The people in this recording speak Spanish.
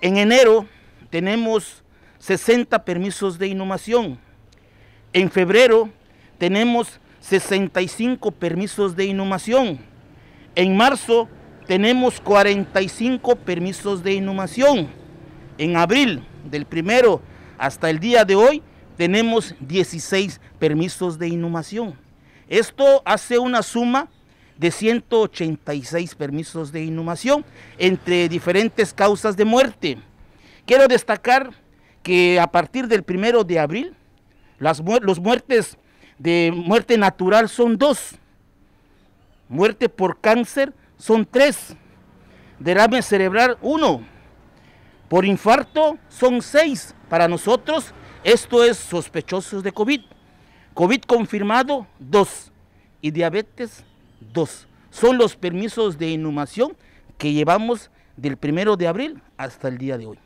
En enero tenemos 60 permisos de inhumación. En febrero tenemos 65 permisos de inhumación. En marzo tenemos 45 permisos de inhumación. En abril, del primero hasta el día de hoy, tenemos 16 permisos de inhumación. Esto hace una suma de 186 permisos de inhumación entre diferentes causas de muerte. Quiero destacar que a partir del primero de abril, las los muertes de muerte natural son dos, muerte por cáncer son tres, derrame cerebral uno, por infarto son seis. Para nosotros esto es sospechosos de COVID. COVID confirmado dos y diabetes Dos, son los permisos de inhumación que llevamos del primero de abril hasta el día de hoy.